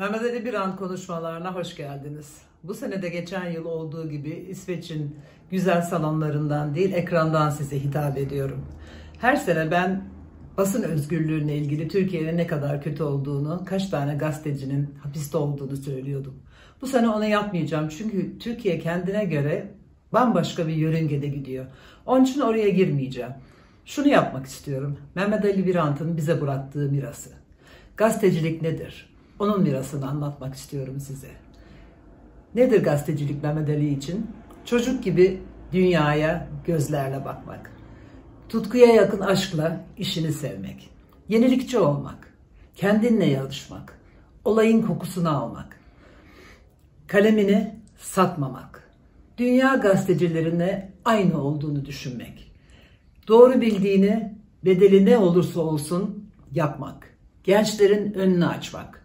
Mehmet Ali Biran konuşmalarına hoş geldiniz. Bu sene de geçen yıl olduğu gibi İsveç'in güzel salonlarından değil ekrandan size hitap ediyorum. Her sene ben basın özgürlüğüne ilgili Türkiye'nin ne kadar kötü olduğunu, kaç tane gazetecinin hapiste olduğunu söylüyordum. Bu sene onu yapmayacağım çünkü Türkiye kendine göre bambaşka bir yörüngede gidiyor. Onun için oraya girmeyeceğim. Şunu yapmak istiyorum. Mehmet Ali Birant'ın bize bıraktığı mirası. Gazetecilik nedir? Onun mirasını anlatmak istiyorum size. Nedir gazetecilik Mehmet Ali için? Çocuk gibi dünyaya gözlerle bakmak. Tutkuya yakın aşkla işini sevmek. Yenilikçi olmak. Kendinle yarışmak. Olayın kokusunu almak. Kalemini satmamak. Dünya gazetecilerine aynı olduğunu düşünmek. Doğru bildiğini bedeli ne olursa olsun yapmak. Gençlerin önünü açmak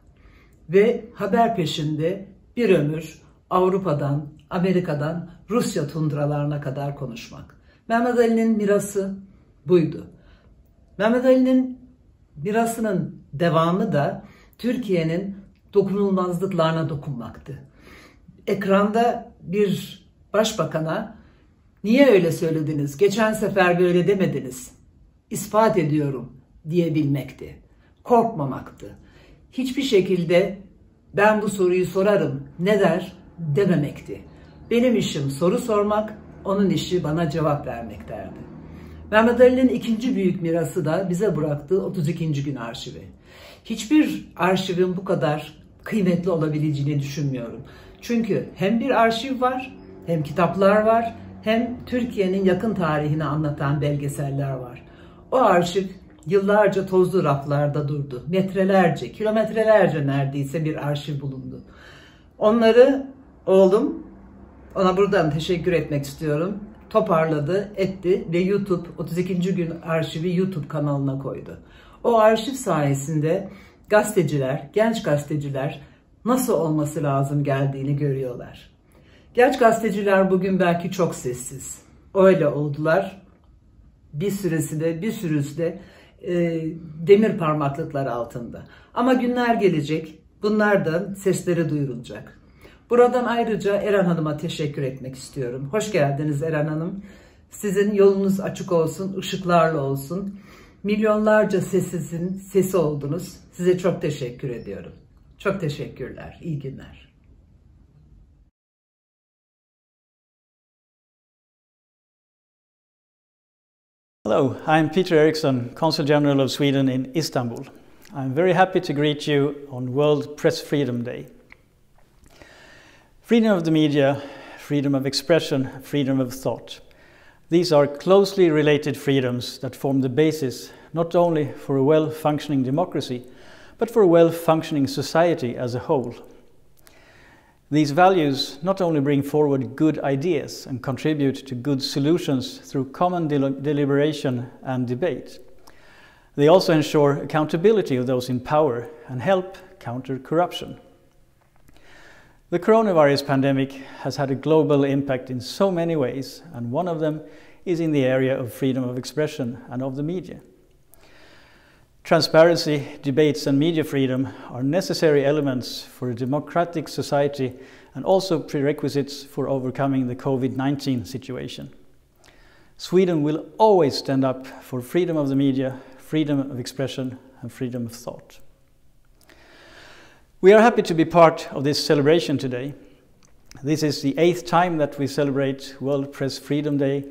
ve haber peşinde bir ömür Avrupa'dan, Amerika'dan Rusya tundralarına kadar konuşmak. Mehmet Ali'nin mirası buydu. Mehmet Ali'nin mirasının devamı da Türkiye'nin dokunulmazlıklarına dokunmaktı. Ekranda bir başbakana niye öyle söylediniz, geçen sefer böyle demediniz, ispat ediyorum diyebilmekti. Korkmamaktı hiçbir şekilde ben bu soruyu sorarım ne der dememekti. Benim işim soru sormak, onun işi bana cevap vermek derdi. Mehmet Ali'nin ikinci büyük mirası da bize bıraktığı 32. gün arşivi. Hiçbir arşivin bu kadar kıymetli olabileceğini düşünmüyorum. Çünkü hem bir arşiv var, hem kitaplar var, hem Türkiye'nin yakın tarihini anlatan belgeseller var. O arşiv Yıllarca tozlu raflarda durdu. Metrelerce, kilometrelerce neredeyse bir arşiv bulundu. Onları oğlum ona buradan teşekkür etmek istiyorum. Toparladı, etti ve YouTube 32. gün arşivi YouTube kanalına koydu. O arşiv sayesinde gazeteciler, genç gazeteciler nasıl olması lazım geldiğini görüyorlar. Genç gazeteciler bugün belki çok sessiz. Öyle oldular. Bir süresi de bir sürüsü de e, demir parmaklıklar altında. Ama günler gelecek, bunlardan sesleri duyurulacak. Buradan ayrıca Eren Hanım'a teşekkür etmek istiyorum. Hoş geldiniz Eren Hanım. Sizin yolunuz açık olsun, ışıklarla olsun. Milyonlarca sesinizin sesi oldunuz. Size çok teşekkür ediyorum. Çok teşekkürler. İyi günler. Hello, I'm Peter Eriksson, Consul General of Sweden in Istanbul. I'm very happy to greet you on World Press Freedom Day. Freedom of the media, freedom of expression, freedom of thought. These are closely related freedoms that form the basis not only for a well functioning democracy, but for a well functioning society as a whole. These values not only bring forward good ideas and contribute to good solutions through common del deliberation and debate, they also ensure accountability of those in power and help counter corruption. The coronavirus pandemic has had a global impact in so many ways, and one of them is in the area of freedom of expression and of the media. Transparency, debates, and media freedom are necessary elements for a democratic society and also prerequisites for overcoming the COVID 19 situation. Sweden will always stand up for freedom of the media, freedom of expression, and freedom of thought. We are happy to be part of this celebration today. This is the eighth time that we celebrate World Press Freedom Day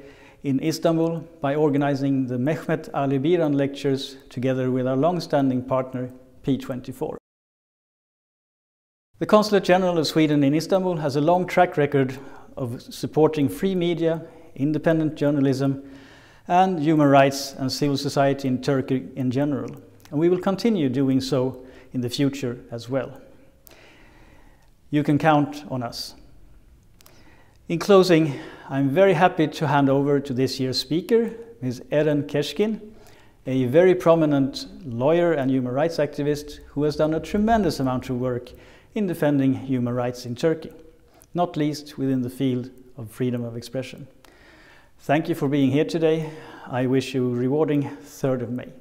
in Istanbul by organizing the Mehmet Ali Biran lectures together with our long-standing partner P24. The Consulate General of Sweden in Istanbul has a long track record of supporting free media, independent journalism and human rights and civil society in Turkey in general. And we will continue doing so in the future as well. You can count on us. In closing, I'm very happy to hand over to this year's speaker, Ms. Erin Keshkin, a very prominent lawyer and human rights activist who has done a tremendous amount of work in defending human rights in Turkey, not least within the field of freedom of expression. Thank you for being here today. I wish you a rewarding 3rd of May.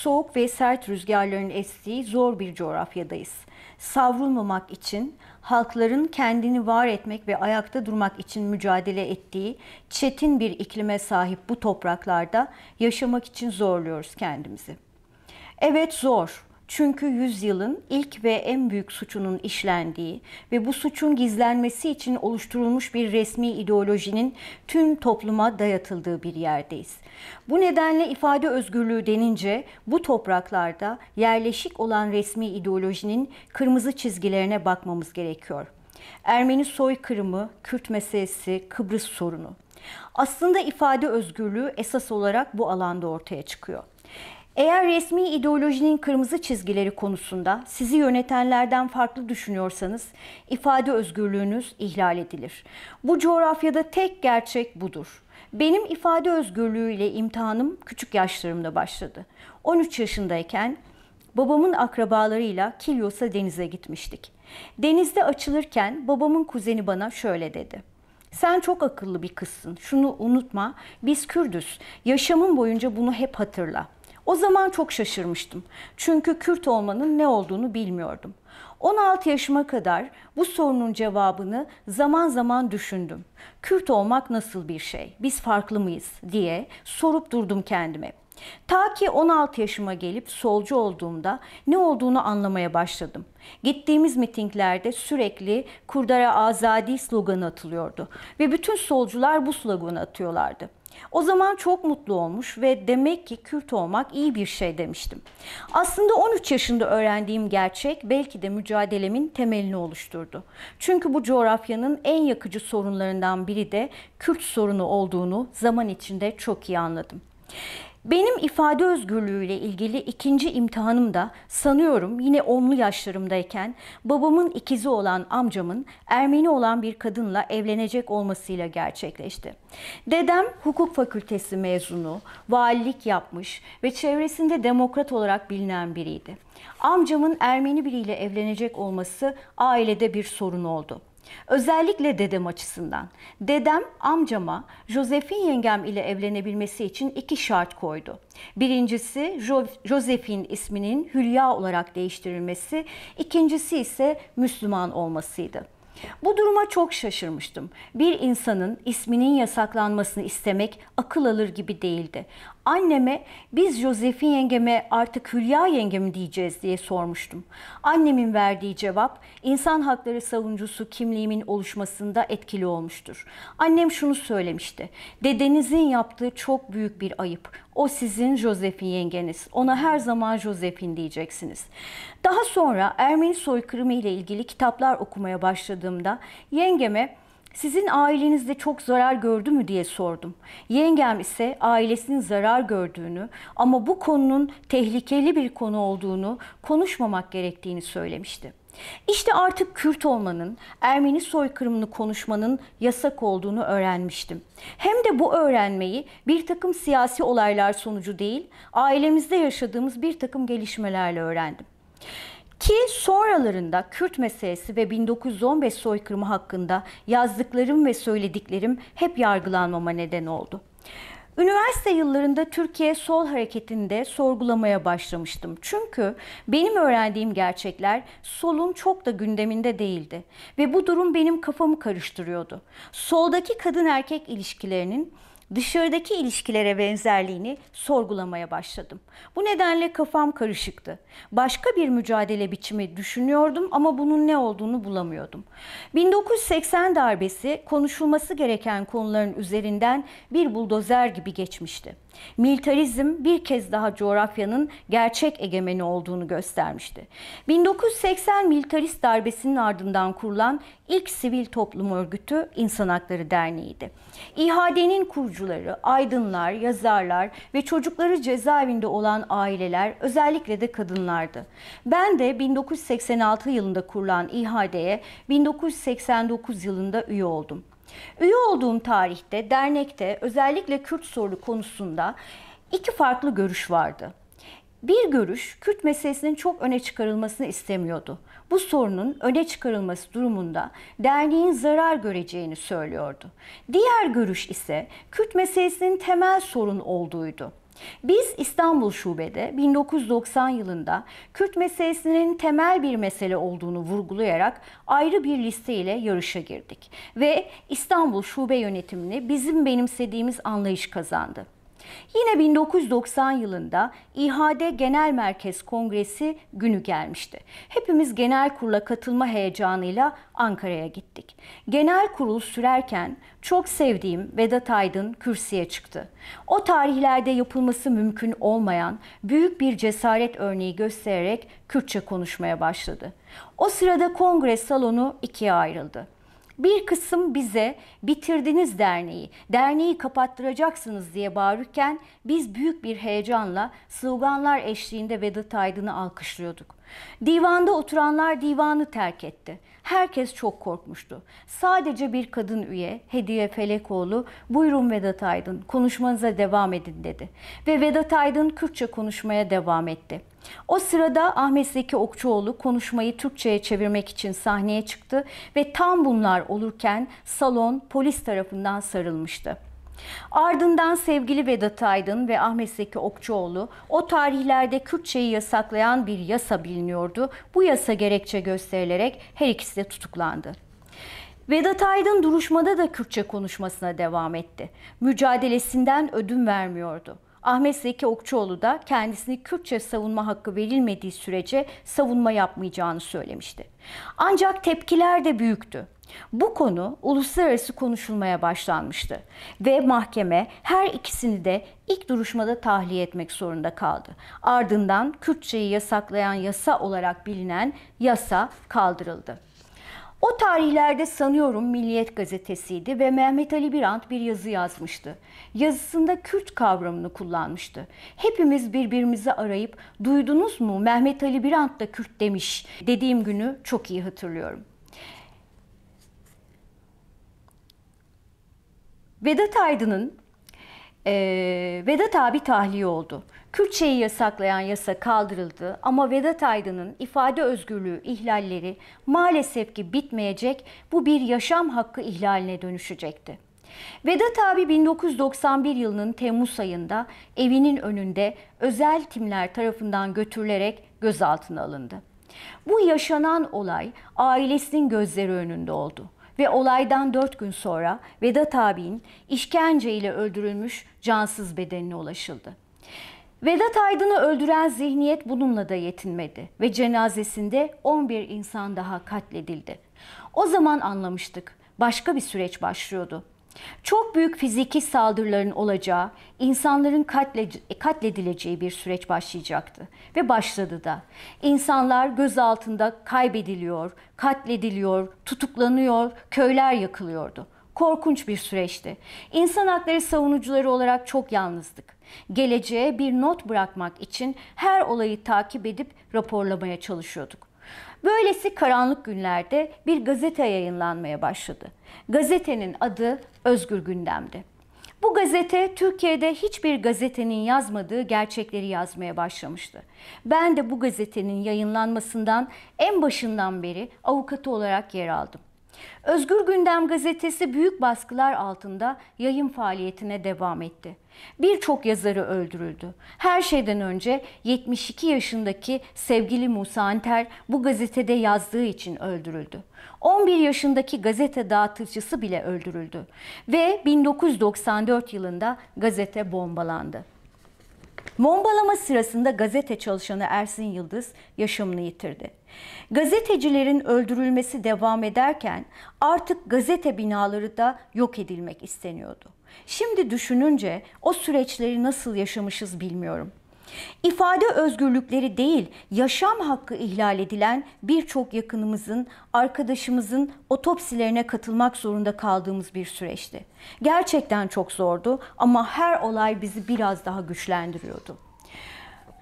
soğuk ve sert rüzgarların estiği zor bir coğrafyadayız. Savrulmamak için halkların kendini var etmek ve ayakta durmak için mücadele ettiği çetin bir iklime sahip bu topraklarda yaşamak için zorluyoruz kendimizi. Evet zor çünkü yüzyılın ilk ve en büyük suçunun işlendiği ve bu suçun gizlenmesi için oluşturulmuş bir resmi ideolojinin tüm topluma dayatıldığı bir yerdeyiz. Bu nedenle ifade özgürlüğü denince bu topraklarda yerleşik olan resmi ideolojinin kırmızı çizgilerine bakmamız gerekiyor. Ermeni soykırımı, Kürt meselesi, Kıbrıs sorunu. Aslında ifade özgürlüğü esas olarak bu alanda ortaya çıkıyor. Eğer resmi ideolojinin kırmızı çizgileri konusunda sizi yönetenlerden farklı düşünüyorsanız ifade özgürlüğünüz ihlal edilir. Bu coğrafyada tek gerçek budur. Benim ifade özgürlüğüyle imtihanım küçük yaşlarımda başladı. 13 yaşındayken babamın akrabalarıyla Kilyos'a denize gitmiştik. Denizde açılırken babamın kuzeni bana şöyle dedi. Sen çok akıllı bir kızsın. Şunu unutma. Biz Kürdüz. Yaşamın boyunca bunu hep hatırla.'' O zaman çok şaşırmıştım. Çünkü Kürt olmanın ne olduğunu bilmiyordum. 16 yaşıma kadar bu sorunun cevabını zaman zaman düşündüm. Kürt olmak nasıl bir şey? Biz farklı mıyız diye sorup durdum kendime. Ta ki 16 yaşıma gelip solcu olduğumda ne olduğunu anlamaya başladım. Gittiğimiz mitinglerde sürekli Kurdara Azadi sloganı atılıyordu ve bütün solcular bu sloganı atıyorlardı. O zaman çok mutlu olmuş ve demek ki Kürt olmak iyi bir şey demiştim. Aslında 13 yaşında öğrendiğim gerçek belki de mücadelemin temelini oluşturdu. Çünkü bu coğrafyanın en yakıcı sorunlarından biri de Kürt sorunu olduğunu zaman içinde çok iyi anladım. Benim ifade özgürlüğüyle ilgili ikinci imtihanım da sanıyorum yine onlu yaşlarımdayken babamın ikizi olan amcamın Ermeni olan bir kadınla evlenecek olmasıyla gerçekleşti. Dedem hukuk fakültesi mezunu, valilik yapmış ve çevresinde demokrat olarak bilinen biriydi. Amcamın Ermeni biriyle evlenecek olması ailede bir sorun oldu. Özellikle dedem açısından. Dedem amcama Josephine yengem ile evlenebilmesi için iki şart koydu. Birincisi jo Josephine isminin Hülya olarak değiştirilmesi, ikincisi ise Müslüman olmasıydı. Bu duruma çok şaşırmıştım. Bir insanın isminin yasaklanmasını istemek akıl alır gibi değildi anneme biz Josefin yengeme artık Hülya yengemi diyeceğiz diye sormuştum. Annemin verdiği cevap insan hakları savuncusu kimliğimin oluşmasında etkili olmuştur. Annem şunu söylemişti. Dedenizin yaptığı çok büyük bir ayıp. O sizin Josefin yengeniz. Ona her zaman Josefin diyeceksiniz. Daha sonra Ermeni soykırımı ile ilgili kitaplar okumaya başladığımda yengeme sizin ailenizde çok zarar gördü mü diye sordum. Yengem ise ailesinin zarar gördüğünü ama bu konunun tehlikeli bir konu olduğunu, konuşmamak gerektiğini söylemişti. İşte artık Kürt olmanın, Ermeni soykırımını konuşmanın yasak olduğunu öğrenmiştim. Hem de bu öğrenmeyi bir takım siyasi olaylar sonucu değil, ailemizde yaşadığımız bir takım gelişmelerle öğrendim. Ki sonralarında Kürt meselesi ve 1915 soykırımı hakkında yazdıklarım ve söylediklerim hep yargılanmama neden oldu. Üniversite yıllarında Türkiye Sol Hareketi'nde sorgulamaya başlamıştım. Çünkü benim öğrendiğim gerçekler solun çok da gündeminde değildi ve bu durum benim kafamı karıştırıyordu. Soldaki kadın erkek ilişkilerinin dışarıdaki ilişkilere benzerliğini sorgulamaya başladım. Bu nedenle kafam karışıktı. Başka bir mücadele biçimi düşünüyordum ama bunun ne olduğunu bulamıyordum. 1980 darbesi konuşulması gereken konuların üzerinden bir buldozer gibi geçmişti militarizm bir kez daha coğrafyanın gerçek egemeni olduğunu göstermişti. 1980 militarist darbesinin ardından kurulan ilk sivil toplum örgütü İnsan Hakları Derneği'ydi. İHA'denin kurucuları, aydınlar, yazarlar ve çocukları cezaevinde olan aileler özellikle de kadınlardı. Ben de 1986 yılında kurulan İHA'deye 1989 yılında üye oldum. Üye olduğum tarihte dernekte özellikle Kürt sorunu konusunda iki farklı görüş vardı. Bir görüş Kürt meselesinin çok öne çıkarılmasını istemiyordu. Bu sorunun öne çıkarılması durumunda derneğin zarar göreceğini söylüyordu. Diğer görüş ise Kürt meselesinin temel sorun olduğuydu. Biz İstanbul Şube'de 1990 yılında Kürt meselesinin temel bir mesele olduğunu vurgulayarak ayrı bir liste ile yarışa girdik ve İstanbul Şube yönetimini bizim benimsediğimiz anlayış kazandı. Yine 1990 yılında İHAD Genel Merkez Kongresi günü gelmişti. Hepimiz genel kurula katılma heyecanıyla Ankara'ya gittik. Genel kurul sürerken çok sevdiğim Vedat Aydın kürsüye çıktı. O tarihlerde yapılması mümkün olmayan büyük bir cesaret örneği göstererek Kürtçe konuşmaya başladı. O sırada kongre salonu ikiye ayrıldı. Bir kısım bize bitirdiniz derneği, derneği kapattıracaksınız diye bağırırken biz büyük bir heyecanla sloganlar eşliğinde Vedat Aydın'ı alkışlıyorduk. Divanda oturanlar divanı terk etti. Herkes çok korkmuştu. Sadece bir kadın üye Hediye Felekoğlu buyurun Vedat Aydın konuşmanıza devam edin dedi. Ve Vedat Aydın Kürtçe konuşmaya devam etti. O sırada Ahmet Zeki Okçuoğlu konuşmayı Türkçe'ye çevirmek için sahneye çıktı ve tam bunlar olurken salon polis tarafından sarılmıştı. Ardından sevgili Vedat Aydın ve Ahmet Zeki Okçuoğlu o tarihlerde Kürtçeyi yasaklayan bir yasa biliniyordu. Bu yasa gerekçe gösterilerek her ikisi de tutuklandı. Vedat Aydın duruşmada da Kürtçe konuşmasına devam etti. Mücadelesinden ödün vermiyordu. Ahmet Zeki Okçuoğlu da kendisini Kürtçe savunma hakkı verilmediği sürece savunma yapmayacağını söylemişti. Ancak tepkiler de büyüktü. Bu konu uluslararası konuşulmaya başlanmıştı ve mahkeme her ikisini de ilk duruşmada tahliye etmek zorunda kaldı. Ardından Kürtçeyi yasaklayan yasa olarak bilinen yasa kaldırıldı. O tarihlerde sanıyorum Milliyet gazetesiydi ve Mehmet Ali Birant bir yazı yazmıştı. Yazısında Kürt kavramını kullanmıştı. Hepimiz birbirimizi arayıp duydunuz mu Mehmet Ali Birant da Kürt demiş dediğim günü çok iyi hatırlıyorum. Vedat Aydın'ın e, Vedat abi tahliye oldu. Kürtçeyi yasaklayan yasa kaldırıldı ama Vedat Aydın'ın ifade özgürlüğü ihlalleri maalesef ki bitmeyecek, bu bir yaşam hakkı ihlaline dönüşecekti. Vedat abi 1991 yılının Temmuz ayında evinin önünde özel timler tarafından götürülerek gözaltına alındı. Bu yaşanan olay ailesinin gözleri önünde oldu ve olaydan dört gün sonra Vedat abinin işkenceyle öldürülmüş cansız bedenine ulaşıldı. Vedat Aydın'ı öldüren zihniyet bununla da yetinmedi ve cenazesinde 11 insan daha katledildi. O zaman anlamıştık başka bir süreç başlıyordu. Çok büyük fiziki saldırıların olacağı, insanların katle, katledileceği bir süreç başlayacaktı ve başladı da. İnsanlar göz altında kaybediliyor, katlediliyor, tutuklanıyor, köyler yakılıyordu. Korkunç bir süreçti. İnsan hakları savunucuları olarak çok yalnızdık. Geleceğe bir not bırakmak için her olayı takip edip raporlamaya çalışıyorduk. Böylesi karanlık günlerde bir gazete yayınlanmaya başladı. Gazetenin adı Özgür Gündem'di. Bu gazete Türkiye'de hiçbir gazetenin yazmadığı gerçekleri yazmaya başlamıştı. Ben de bu gazetenin yayınlanmasından en başından beri avukatı olarak yer aldım. Özgür Gündem gazetesi büyük baskılar altında yayın faaliyetine devam etti. Birçok yazarı öldürüldü. Her şeyden önce 72 yaşındaki sevgili Musa Anter bu gazetede yazdığı için öldürüldü. 11 yaşındaki gazete dağıtıcısı bile öldürüldü ve 1994 yılında gazete bombalandı. Bombalama sırasında gazete çalışanı Ersin Yıldız yaşamını yitirdi. Gazetecilerin öldürülmesi devam ederken artık gazete binaları da yok edilmek isteniyordu. Şimdi düşününce o süreçleri nasıl yaşamışız bilmiyorum. İfade özgürlükleri değil, yaşam hakkı ihlal edilen birçok yakınımızın, arkadaşımızın otopsilerine katılmak zorunda kaldığımız bir süreçti. Gerçekten çok zordu ama her olay bizi biraz daha güçlendiriyordu.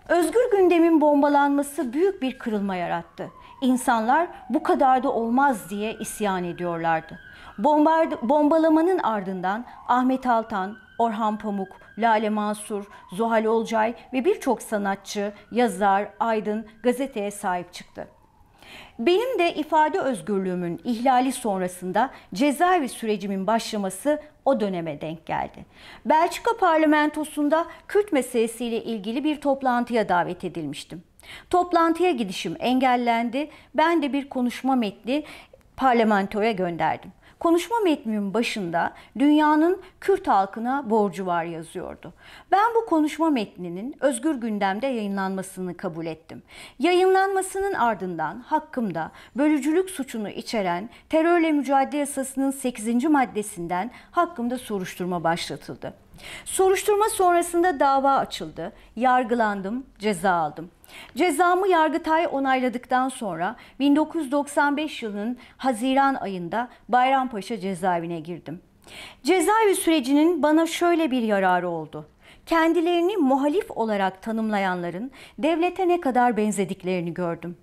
Özgür gündemin bombalanması büyük bir kırılma yarattı. İnsanlar bu kadar da olmaz diye isyan ediyorlardı. Bombard bombalamanın ardından Ahmet Altan, Orhan Pamuk, Lale Mansur, Zuhal Olcay ve birçok sanatçı, yazar, aydın gazeteye sahip çıktı. Benim de ifade özgürlüğümün ihlali sonrasında cezaevi sürecimin başlaması o döneme denk geldi. Belçika parlamentosunda Kürt meselesiyle ilgili bir toplantıya davet edilmiştim. Toplantıya gidişim engellendi. Ben de bir konuşma metni parlamentoya gönderdim konuşma metnimin başında dünyanın Kürt halkına borcu var yazıyordu. Ben bu konuşma metninin Özgür Gündem'de yayınlanmasını kabul ettim. Yayınlanmasının ardından hakkımda bölücülük suçunu içeren terörle mücadele yasasının 8. maddesinden hakkımda soruşturma başlatıldı. Soruşturma sonrasında dava açıldı. Yargılandım, ceza aldım. Cezamı Yargıtay onayladıktan sonra 1995 yılının Haziran ayında Bayrampaşa cezaevine girdim. Cezaevi sürecinin bana şöyle bir yararı oldu. Kendilerini muhalif olarak tanımlayanların devlete ne kadar benzediklerini gördüm.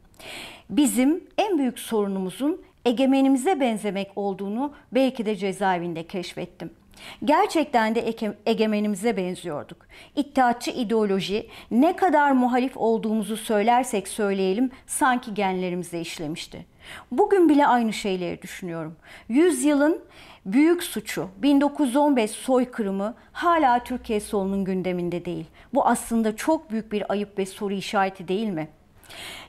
Bizim en büyük sorunumuzun egemenimize benzemek olduğunu belki de cezaevinde keşfettim.'' Gerçekten de egemenimize benziyorduk. İttihatçı ideoloji ne kadar muhalif olduğumuzu söylersek söyleyelim sanki genlerimize işlemişti. Bugün bile aynı şeyleri düşünüyorum. Yüzyılın büyük suçu 1915 soykırımı hala Türkiye solunun gündeminde değil. Bu aslında çok büyük bir ayıp ve soru işareti değil mi?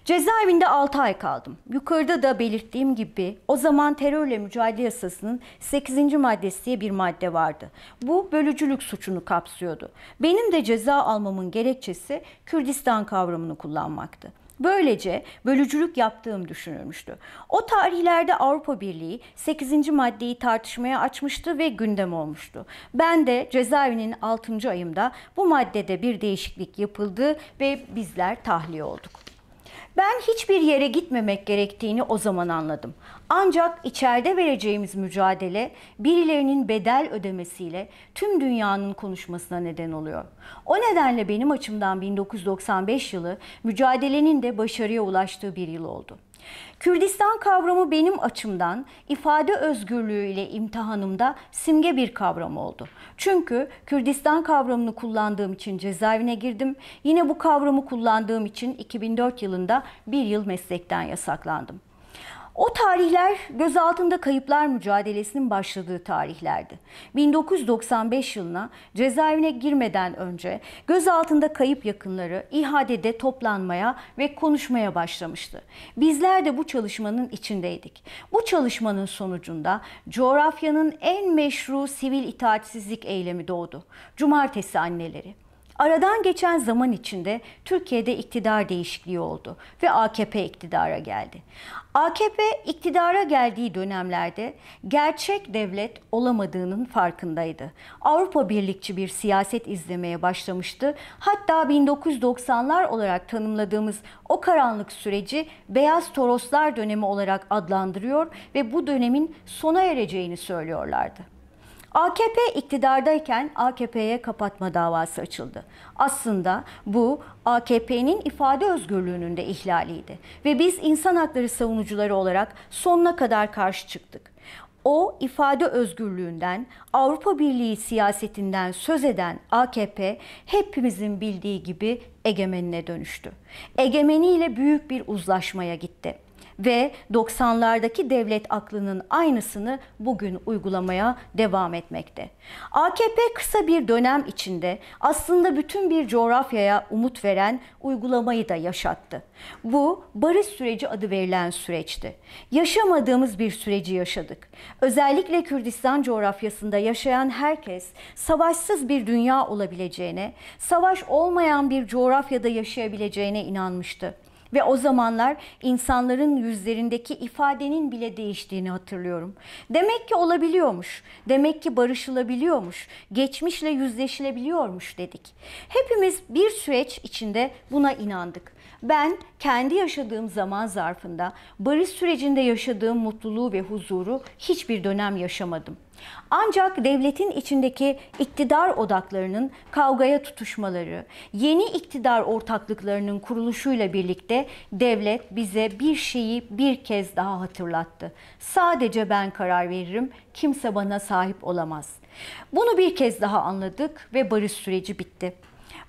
Cezaevinde 6 ay kaldım. Yukarıda da belirttiğim gibi o zaman terörle mücadele yasasının 8. maddesi diye bir madde vardı. Bu bölücülük suçunu kapsıyordu. Benim de ceza almamın gerekçesi Kürdistan kavramını kullanmaktı. Böylece bölücülük yaptığım düşünülmüştü. O tarihlerde Avrupa Birliği 8. maddeyi tartışmaya açmıştı ve gündem olmuştu. Ben de cezaevinin 6. ayımda bu maddede bir değişiklik yapıldı ve bizler tahliye olduk. Ben hiçbir yere gitmemek gerektiğini o zaman anladım. Ancak içeride vereceğimiz mücadele birilerinin bedel ödemesiyle tüm dünyanın konuşmasına neden oluyor. O nedenle benim açımdan 1995 yılı mücadelenin de başarıya ulaştığı bir yıl oldu. Kürdistan kavramı benim açımdan ifade özgürlüğü ile imtihanımda simge bir kavram oldu. Çünkü Kürdistan kavramını kullandığım için cezaevine girdim. Yine bu kavramı kullandığım için 2004 yılında bir yıl meslekten yasaklandım. O tarihler gözaltında kayıplar mücadelesinin başladığı tarihlerdi. 1995 yılına cezaevine girmeden önce gözaltında kayıp yakınları ihadede toplanmaya ve konuşmaya başlamıştı. Bizler de bu çalışmanın içindeydik. Bu çalışmanın sonucunda coğrafyanın en meşru sivil itaatsizlik eylemi doğdu. Cumartesi anneleri. Aradan geçen zaman içinde Türkiye'de iktidar değişikliği oldu ve AKP iktidara geldi. AKP iktidara geldiği dönemlerde gerçek devlet olamadığının farkındaydı. Avrupa birlikçi bir siyaset izlemeye başlamıştı. Hatta 1990'lar olarak tanımladığımız o karanlık süreci Beyaz Toroslar dönemi olarak adlandırıyor ve bu dönemin sona ereceğini söylüyorlardı. AKP iktidardayken AKP'ye kapatma davası açıldı. Aslında bu AKP'nin ifade özgürlüğünün de ihlaliydi ve biz insan hakları savunucuları olarak sonuna kadar karşı çıktık o ifade özgürlüğünden, Avrupa Birliği siyasetinden söz eden AKP hepimizin bildiği gibi egemenine dönüştü. Egemeniyle büyük bir uzlaşmaya gitti ve 90'lardaki devlet aklının aynısını bugün uygulamaya devam etmekte. AKP kısa bir dönem içinde aslında bütün bir coğrafyaya umut veren uygulamayı da yaşattı. Bu barış süreci adı verilen süreçti. Yaşamadığımız bir süreci yaşadık. Özellikle Kürdistan coğrafyasında yaşayan herkes savaşsız bir dünya olabileceğine, savaş olmayan bir coğrafyada yaşayabileceğine inanmıştı. Ve o zamanlar insanların yüzlerindeki ifadenin bile değiştiğini hatırlıyorum. Demek ki olabiliyormuş. Demek ki barışılabiliyormuş. Geçmişle yüzleşilebiliyormuş dedik. Hepimiz bir süreç içinde buna inandık. Ben kendi yaşadığım zaman zarfında barış sürecinde yaşadığım mutluluğu ve huzuru hiçbir dönem yaşamadım. Ancak devletin içindeki iktidar odaklarının kavgaya tutuşmaları, yeni iktidar ortaklıklarının kuruluşuyla birlikte devlet bize bir şeyi bir kez daha hatırlattı. Sadece ben karar veririm, kimse bana sahip olamaz. Bunu bir kez daha anladık ve barış süreci bitti.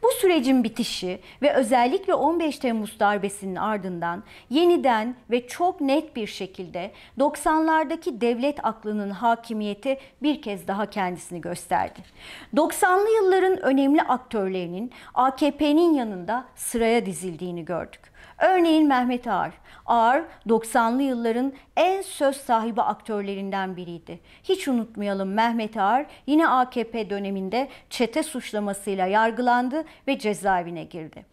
Bu sürecin bitişi ve özellikle 15 Temmuz darbesinin ardından yeniden ve çok net bir şekilde 90'lardaki devlet aklının hakimiyeti bir kez daha kendisini gösterdi. 90'lı yılların önemli aktörlerinin AKP'nin yanında sıraya dizildiğini gördük. Örneğin Mehmet Ağar. Ağar 90'lı yılların en söz sahibi aktörlerinden biriydi. Hiç unutmayalım Mehmet Ağar yine AKP döneminde çete suçlamasıyla yargılandı ve cezaevine girdi.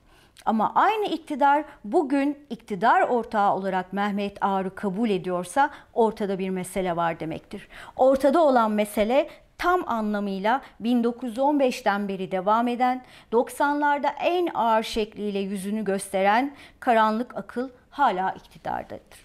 Ama aynı iktidar bugün iktidar ortağı olarak Mehmet Ağar'ı kabul ediyorsa ortada bir mesele var demektir. Ortada olan mesele tam anlamıyla 1915'ten beri devam eden, 90'larda en ağır şekliyle yüzünü gösteren karanlık akıl hala iktidardadır.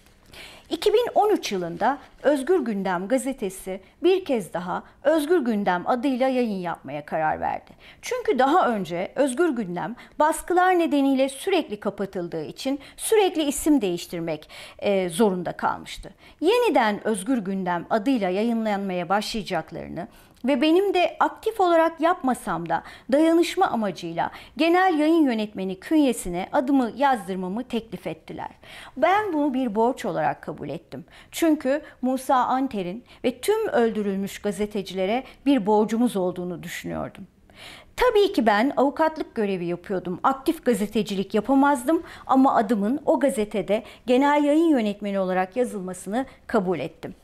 2013 yılında Özgür Gündem gazetesi bir kez daha Özgür Gündem adıyla yayın yapmaya karar verdi. Çünkü daha önce Özgür Gündem baskılar nedeniyle sürekli kapatıldığı için sürekli isim değiştirmek e, zorunda kalmıştı. Yeniden Özgür Gündem adıyla yayınlanmaya başlayacaklarını ve benim de aktif olarak yapmasam da dayanışma amacıyla genel yayın yönetmeni künyesine adımı yazdırmamı teklif ettiler. Ben bunu bir borç olarak kabul ettim. Çünkü Musa Anter'in ve tüm öldürülmüş gazetecilere bir borcumuz olduğunu düşünüyordum. Tabii ki ben avukatlık görevi yapıyordum. Aktif gazetecilik yapamazdım ama adımın o gazetede genel yayın yönetmeni olarak yazılmasını kabul ettim.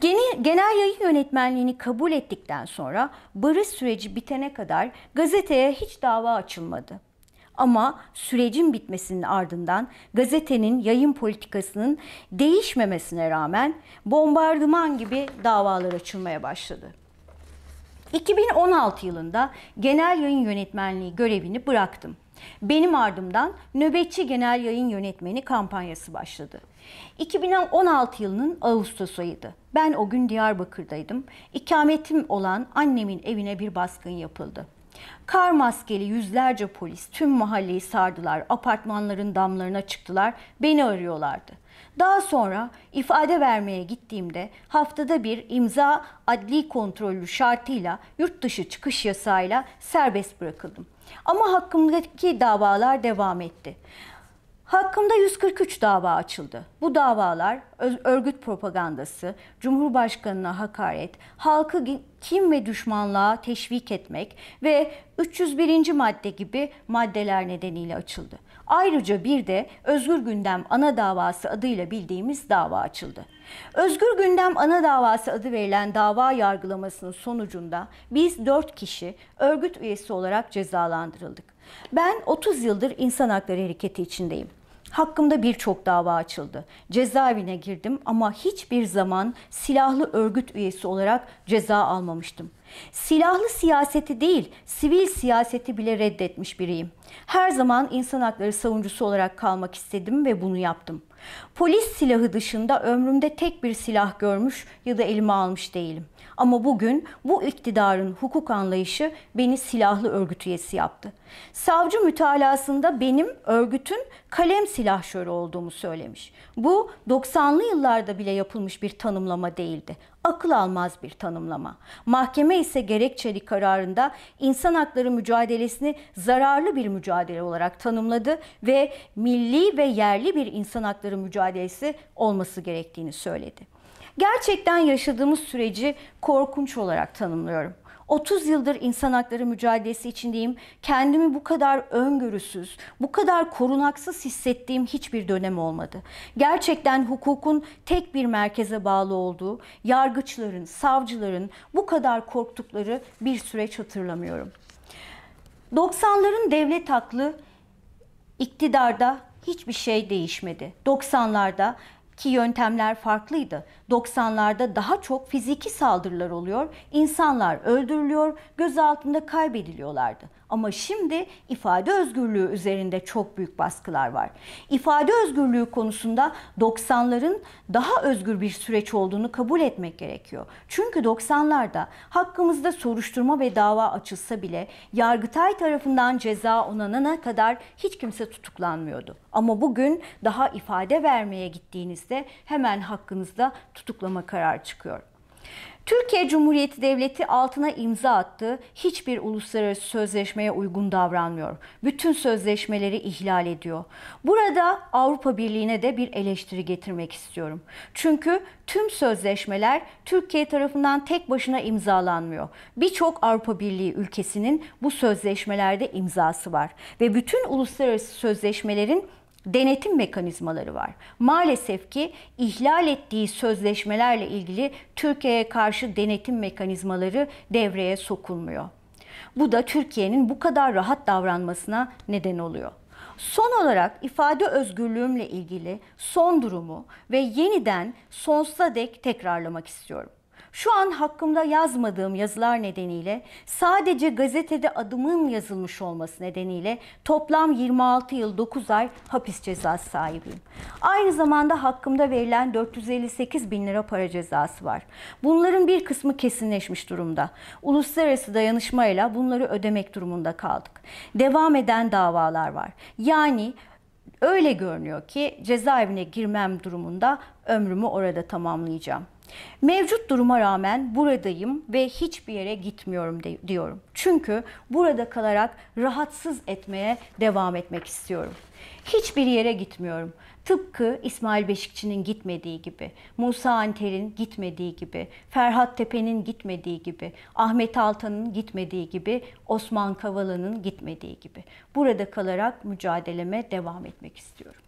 Genel, genel yayın yönetmenliğini kabul ettikten sonra barış süreci bitene kadar gazeteye hiç dava açılmadı. Ama sürecin bitmesinin ardından gazetenin yayın politikasının değişmemesine rağmen bombardıman gibi davalar açılmaya başladı. 2016 yılında genel yayın yönetmenliği görevini bıraktım. Benim ardımdan nöbetçi genel yayın yönetmeni kampanyası başladı. 2016 yılının Ağustos ayıydı. Ben o gün Diyarbakır'daydım. İkametim olan annemin evine bir baskın yapıldı. Kar maskeli yüzlerce polis tüm mahalleyi sardılar, apartmanların damlarına çıktılar, beni arıyorlardı. Daha sonra ifade vermeye gittiğimde haftada bir imza adli kontrollü şartıyla yurt dışı çıkış yasağıyla serbest bırakıldım. Ama hakkımdaki davalar devam etti. Hakkımda 143 dava açıldı. Bu davalar örgüt propagandası, Cumhurbaşkanına hakaret, halkı kim ve düşmanlığa teşvik etmek ve 301. madde gibi maddeler nedeniyle açıldı. Ayrıca bir de Özgür Gündem Ana Davası adıyla bildiğimiz dava açıldı. Özgür Gündem Ana Davası adı verilen dava yargılamasının sonucunda biz 4 kişi örgüt üyesi olarak cezalandırıldık. Ben 30 yıldır insan hakları hareketi içindeyim. Hakkımda birçok dava açıldı. Cezaevine girdim ama hiçbir zaman silahlı örgüt üyesi olarak ceza almamıştım. Silahlı siyaseti değil, sivil siyaseti bile reddetmiş biriyim. Her zaman insan hakları savuncusu olarak kalmak istedim ve bunu yaptım. Polis silahı dışında ömrümde tek bir silah görmüş ya da elime almış değilim. Ama bugün bu iktidarın hukuk anlayışı beni silahlı örgüt üyesi yaptı. Savcı mütalasında benim örgütün kalem silahşörü olduğumu söylemiş. Bu 90'lı yıllarda bile yapılmış bir tanımlama değildi. Akıl almaz bir tanımlama. Mahkeme ise gerekçeli kararında insan hakları mücadelesini zararlı bir mücadele olarak tanımladı ve milli ve yerli bir insan hakları mücadelesi olması gerektiğini söyledi. Gerçekten yaşadığımız süreci korkunç olarak tanımlıyorum. 30 yıldır insan hakları mücadelesi içindeyim. Kendimi bu kadar öngörüsüz, bu kadar korunaksız hissettiğim hiçbir dönem olmadı. Gerçekten hukukun tek bir merkeze bağlı olduğu, yargıçların, savcıların bu kadar korktukları bir süreç hatırlamıyorum. 90'ların devlet aklı iktidarda hiçbir şey değişmedi. 90'larda ki yöntemler farklıydı. 90'larda daha çok fiziki saldırılar oluyor, insanlar öldürülüyor, gözaltında kaybediliyorlardı. Ama şimdi ifade özgürlüğü üzerinde çok büyük baskılar var. İfade özgürlüğü konusunda 90'ların daha özgür bir süreç olduğunu kabul etmek gerekiyor. Çünkü 90'larda hakkımızda soruşturma ve dava açılsa bile Yargıtay tarafından ceza onanana kadar hiç kimse tutuklanmıyordu. Ama bugün daha ifade vermeye gittiğinizde hemen hakkınızda tutuklama kararı çıkıyor. Türkiye Cumhuriyeti Devleti altına imza attı. Hiçbir uluslararası sözleşmeye uygun davranmıyor. Bütün sözleşmeleri ihlal ediyor. Burada Avrupa Birliği'ne de bir eleştiri getirmek istiyorum. Çünkü tüm sözleşmeler Türkiye tarafından tek başına imzalanmıyor. Birçok Avrupa Birliği ülkesinin bu sözleşmelerde imzası var ve bütün uluslararası sözleşmelerin denetim mekanizmaları var. Maalesef ki ihlal ettiği sözleşmelerle ilgili Türkiye'ye karşı denetim mekanizmaları devreye sokulmuyor. Bu da Türkiye'nin bu kadar rahat davranmasına neden oluyor. Son olarak ifade özgürlüğümle ilgili son durumu ve yeniden sonsuza dek tekrarlamak istiyorum. Şu an hakkımda yazmadığım yazılar nedeniyle sadece gazetede adımın yazılmış olması nedeniyle toplam 26 yıl 9 ay hapis cezası sahibiyim. Aynı zamanda hakkımda verilen 458 bin lira para cezası var. Bunların bir kısmı kesinleşmiş durumda. Uluslararası dayanışmayla bunları ödemek durumunda kaldık. Devam eden davalar var. Yani öyle görünüyor ki cezaevine girmem durumunda ömrümü orada tamamlayacağım. Mevcut duruma rağmen buradayım ve hiçbir yere gitmiyorum de, diyorum. Çünkü burada kalarak rahatsız etmeye devam etmek istiyorum. Hiçbir yere gitmiyorum. Tıpkı İsmail Beşikçi'nin gitmediği gibi, Musa Anter'in gitmediği gibi, Ferhat Tepe'nin gitmediği gibi, Ahmet Altan'ın gitmediği gibi, Osman Kavala'nın gitmediği gibi. Burada kalarak mücadeleme devam etmek istiyorum.